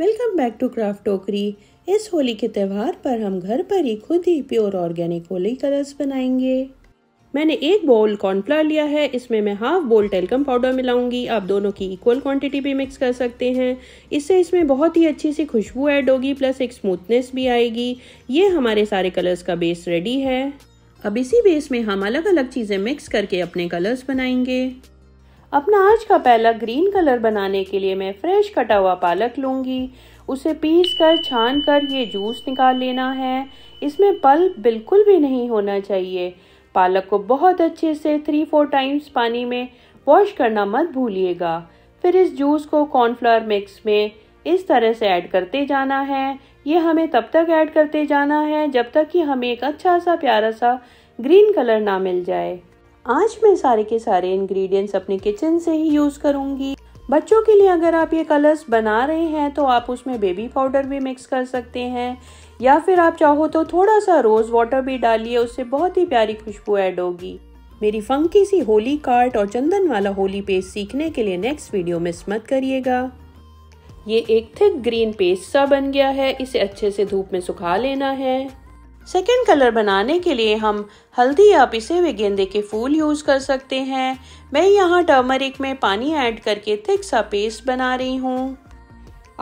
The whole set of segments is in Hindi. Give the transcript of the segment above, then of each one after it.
वेलकम बैक टू क्राफ्ट टोकरी इस होली के त्यौहार पर हम घर पर ही खुद ही प्योर ऑर्गेनिक होली कलर्स बनाएंगे मैंने एक बोल कॉर्नफ्लावर लिया है इसमें मैं हाफ बोल टेलकम पाउडर मिलाऊंगी आप दोनों की इक्वल क्वांटिटी भी मिक्स कर सकते हैं इससे इसमें बहुत ही अच्छी सी खुशबू ऐड होगी प्लस एक स्मूथनेस भी आएगी ये हमारे सारे कलर्स का बेस रेडी है अब इसी बेस में हम अलग अलग चीज़ें मिक्स करके अपने कलर्स बनाएंगे अपना आज का पहला ग्रीन कलर बनाने के लिए मैं फ्रेश कटा हुआ पालक लूंगी उसे पीस कर छान कर ये जूस निकाल लेना है इसमें पल्प बिल्कुल भी नहीं होना चाहिए पालक को बहुत अच्छे से थ्री फोर टाइम्स पानी में वॉश करना मत भूलिएगा फिर इस जूस को कॉर्नफ्लावर मिक्स में इस तरह से ऐड करते जाना है ये हमें तब तक ऐड करते जाना है जब तक कि हमें एक अच्छा सा प्यारा सा ग्रीन कलर ना मिल जाए आज मैं सारे के सारे इंग्रेडिएंट्स अपने किचन से ही यूज़ करूँगी बच्चों के लिए अगर आप ये कलर्स बना रहे हैं तो आप उसमें बेबी पाउडर भी मिक्स कर सकते हैं या फिर आप चाहो तो थोड़ा सा रोज़ वाटर भी डालिए उससे बहुत ही प्यारी खुशबू ऐड होगी मेरी फंकी सी होली कार्ट और चंदन वाला होली पेस्ट सीखने के लिए नेक्स्ट वीडियो मिस मत करिएगा ये एक थिक ग्रीन पेस्ट सा बन गया है इसे अच्छे से धूप में सुखा लेना है सेकेंड कलर बनाने के लिए हम हल्दी या पिसे हुए गेंदे के फूल यूज़ कर सकते हैं मैं यहाँ टर्मरिक में पानी ऐड करके थिक सा पेस्ट बना रही हूँ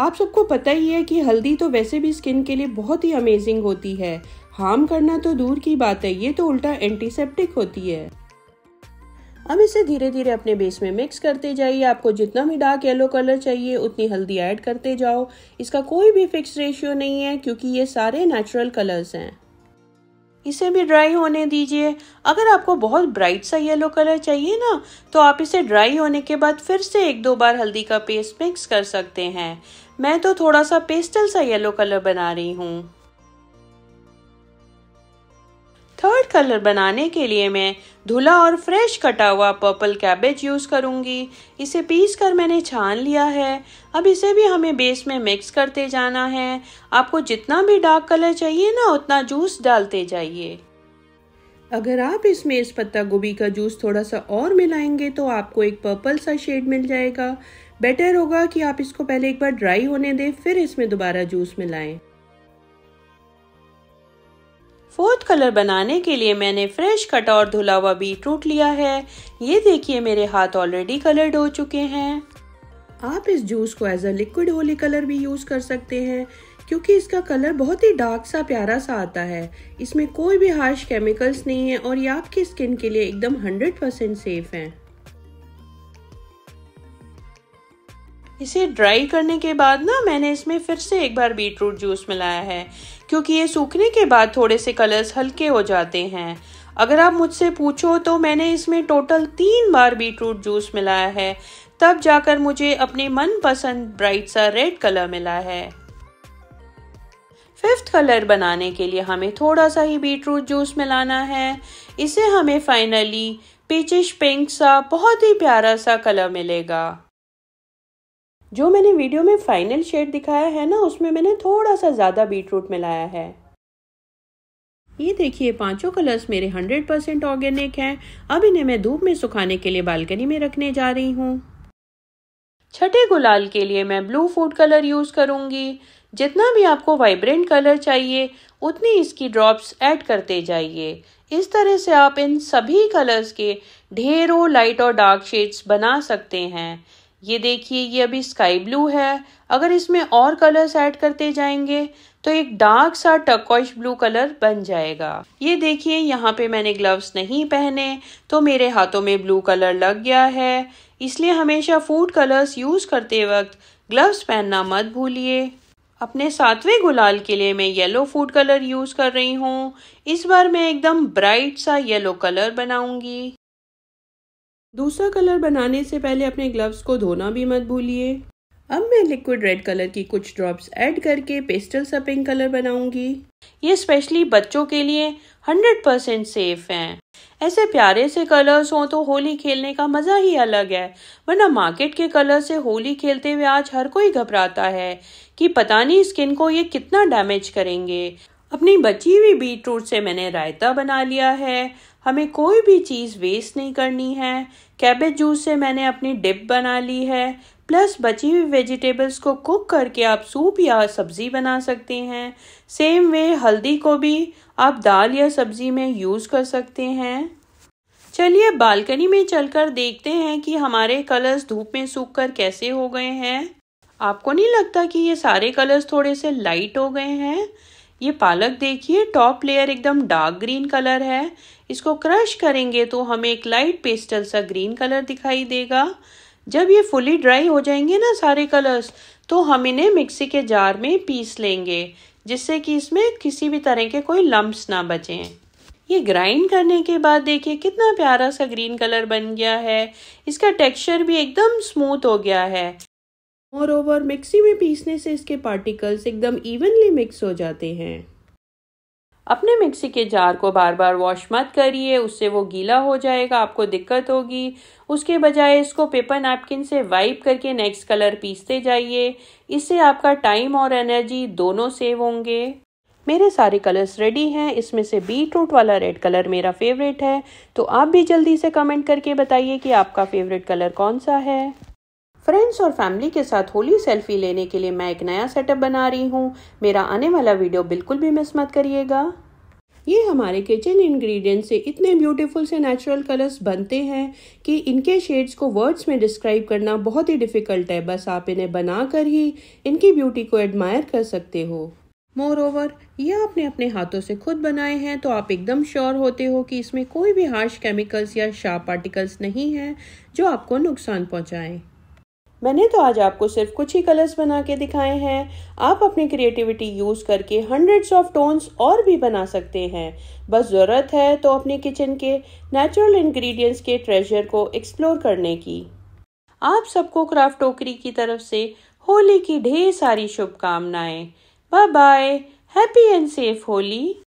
आप सबको पता ही है कि हल्दी तो वैसे भी स्किन के लिए बहुत ही अमेजिंग होती है हार्म करना तो दूर की बात है ये तो उल्टा एंटीसेप्टिक होती है अब इसे धीरे धीरे अपने बेस में मिक्स करते जाइए आपको जितना भी डार्क येलो कलर चाहिए उतनी हल्दी ऐड करते जाओ इसका कोई भी फिक्स रेशियो नहीं है क्योंकि ये सारे नेचुरल कलर्स हैं इसे भी ड्राई होने दीजिए अगर आपको बहुत ब्राइट सा येलो कलर चाहिए ना तो आप इसे ड्राई होने के बाद फिर से एक दो बार हल्दी का पेस्ट मिक्स कर सकते हैं मैं तो थोड़ा सा पेस्टल सा येलो कलर बना रही हूँ थर्ड कलर बनाने के लिए मैं धुला और फ्रेश कटा हुआ पर्पल कैबेज यूज़ करूँगी इसे पीस कर मैंने छान लिया है अब इसे भी हमें बेस में मिक्स करते जाना है आपको जितना भी डार्क कलर चाहिए ना उतना जूस डालते जाइए अगर आप इसमें इस पत्ता गोभी का जूस थोड़ा सा और मिलाएंगे तो आपको एक पर्पल सा शेड मिल जाएगा बेटर होगा कि आप इसको पहले एक बार ड्राई होने दें फिर इसमें दोबारा जूस मिलाएं फोर्थ कलर बनाने के लिए मैंने फ्रेश कटा और धुला हुआ बीटरूट लिया है ये देखिए मेरे हाथ ऑलरेडी कलर्ड हो चुके हैं आप इस जूस को as a liquid Holi colour भी यूज़ कर सकते हैं क्योंकि इसका कलर बहुत ही डार्क सा प्यारा सा आता है इसमें कोई भी हार्श केमिकल्स नहीं है और ये आपकी स्किन के लिए एकदम 100% सेफ है इसे ड्राई करने के बाद ना मैंने इसमें फिर से एक बार बीटरूट जूस मिलाया है क्योंकि ये सूखने के बाद थोड़े से कलर्स हल्के हो जाते हैं अगर आप मुझसे पूछो तो मैंने इसमें टोटल तीन बार बीटरूट जूस मिलाया है तब जाकर मुझे अपने मनपसंद ब्राइट सा रेड कलर मिला है फिफ्थ कलर बनाने के लिए हमें थोड़ा सा ही बीटरूट जूस मिलाना है इसे हमें फाइनली पीचिश पिंक सा बहुत ही प्यारा सा कलर मिलेगा जो मैंने वीडियो में फाइनल शेड दिखाया है ना उसमें मैंने थोड़ा सा ज़्यादा बीट रूट मिलाया है ये देखिए पांचों कलर्स मेरे 100% परसेंट ऑर्गेनिक है अब इन्हें मैं धूप में सुखाने के लिए बालकनी में रखने जा रही हूँ छठे गुलाल के लिए मैं ब्लू फूड कलर यूज़ करूंगी जितना भी आपको वाइब्रेंट कलर चाहिए उतनी इसकी ड्रॉप्स ऐड करते जाइए इस तरह से आप इन सभी कलर्स के ढेरों लाइट और डार्क शेड्स बना सकते हैं ये देखिए ये अभी स्काई ब्लू है अगर इसमें और कलर्स ऐड करते जाएंगे तो एक डार्क सा टकोश ब्लू कलर बन जाएगा ये देखिए यहाँ पे मैंने ग्लव्स नहीं पहने तो मेरे हाथों में ब्लू कलर लग गया है इसलिए हमेशा फूड कलर्स यूज़ करते वक्त ग्लव्स पहनना मत भूलिए अपने सातवें गुलाल के लिए मैं येलो फूड कलर यूज़ कर रही हूँ इस बार मैं एकदम ब्राइट सा येलो कलर बनाऊंगी दूसरा कलर बनाने से पहले अपने ग्लव्स को धोना भी मत भूलिए अब मैं लिक्विड रेड कलर की कुछ ड्रॉप्स ऐड करके पेस्टल सा पिंक कलर बनाऊंगी ये स्पेशली बच्चों के लिए 100 परसेंट सेफ हैं ऐसे प्यारे से कलर्स हों तो होली खेलने का मज़ा ही अलग है वरना मार्केट के कलर से होली खेलते हुए आज हर कोई घबराता है कि पता नहीं स्किन को ये कितना डैमेज करेंगे अपनी बची हुई बीटरूट से मैंने रायता बना लिया है हमें कोई भी चीज़ वेस्ट नहीं करनी है कैबेज जूस से मैंने अपनी डिप बना ली है प्लस बची हुई वेजिटेबल्स को कुक करके आप सूप या सब्ज़ी बना सकते हैं सेम वे हल्दी को भी आप दाल या सब्ज़ी में यूज़ कर सकते हैं चलिए बालकनी में चलकर देखते हैं कि हमारे कलर्स धूप में सूख कर कैसे हो गए हैं आपको नहीं लगता कि ये सारे कलर्स थोड़े से लाइट हो गए हैं ये पालक देखिए टॉप लेयर एकदम डार्क ग्रीन कलर है इसको क्रश करेंगे तो हमें एक लाइट पेस्टल सा ग्रीन कलर दिखाई देगा जब ये फुली ड्राई हो जाएंगे ना सारे कलर्स तो हम इन्हें मिक्सी के जार में पीस लेंगे जिससे कि इसमें किसी भी तरह के कोई लम्ब्स ना बचें ये ग्राइंड करने के बाद देखिए कितना प्यारा सा ग्रीन कलर बन गया है इसका टेक्सचर भी एकदम स्मूथ हो गया है मोर ओवर मिक्सी में पीसने से इसके पार्टिकल्स एकदम इवनली मिक्स हो जाते हैं अपने मिक्सी के जार को बार बार वॉश मत करिए उससे वो गीला हो जाएगा आपको दिक्कत होगी उसके बजाय इसको पेपर नैपकिन से वाइप करके नेक्स्ट कलर पीसते जाइए इससे आपका टाइम और एनर्जी दोनों सेव होंगे मेरे सारे कलर्स रेडी हैं इसमें से बीट रूट वाला रेड कलर मेरा फेवरेट है तो आप भी जल्दी से कमेंट करके बताइए कि आपका फेवरेट कलर कौन सा है फ्रेंड्स और फैमिली के साथ होली सेल्फी लेने के लिए मैं एक नया सेटअप बना रही हूँ मेरा आने वाला वीडियो बिल्कुल भी मिस मत करिएगा ये हमारे किचन इंग्रेडिएंट से इतने ब्यूटीफुल से नेचुरल कलर्स बनते हैं कि इनके शेड्स को वर्ड्स में डिस्क्राइब करना बहुत ही डिफ़िकल्ट है बस आप इन्हें बनाकर ही इनकी ब्यूटी को एडमायर कर सकते हो मोर ओवर ये आपने अपने हाथों से खुद बनाए हैं तो आप एकदम श्योर होते हो कि इसमें कोई भी हार्श केमिकल्स या शार्प पार्टिकल्स नहीं हैं जो आपको नुकसान पहुँचाएँ मैंने तो आज आपको सिर्फ कुछ ही कलर्स बना के दिखाए हैं आप अपनी क्रिएटिविटी यूज़ करके हंड्रेड्स ऑफ टोन्स और भी बना सकते हैं बस ज़रूरत है तो अपने किचन के नेचुरल इंग्रेडिएंट्स के ट्रेजर को एक्सप्लोर करने की आप सबको क्राफ्ट टोकरी की तरफ से होली की ढेर सारी शुभकामनाएं bye bye happy and safe Holi